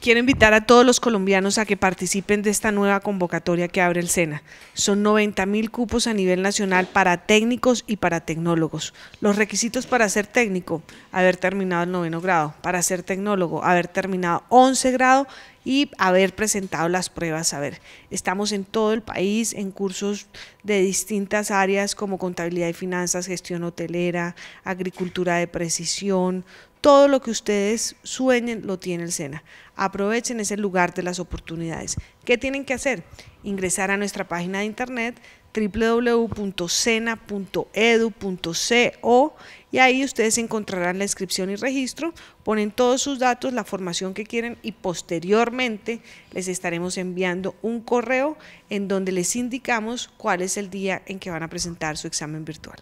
Quiero invitar a todos los colombianos a que participen de esta nueva convocatoria que abre el SENA. Son 90 mil cupos a nivel nacional para técnicos y para tecnólogos. Los requisitos para ser técnico, haber terminado el noveno grado, para ser tecnólogo, haber terminado 11 grado y haber presentado las pruebas. A ver, estamos en todo el país en cursos de distintas áreas como contabilidad y finanzas, gestión hotelera, agricultura de precisión, todo lo que ustedes sueñen lo tiene el SENA. Aprovechen ese lugar de las oportunidades. ¿Qué tienen que hacer? Ingresar a nuestra página de internet www.cena.edu.co y ahí ustedes encontrarán la inscripción y registro, ponen todos sus datos, la formación que quieren y posteriormente les estaremos enviando un correo en donde les indicamos cuál es el día en que van a presentar su examen virtual.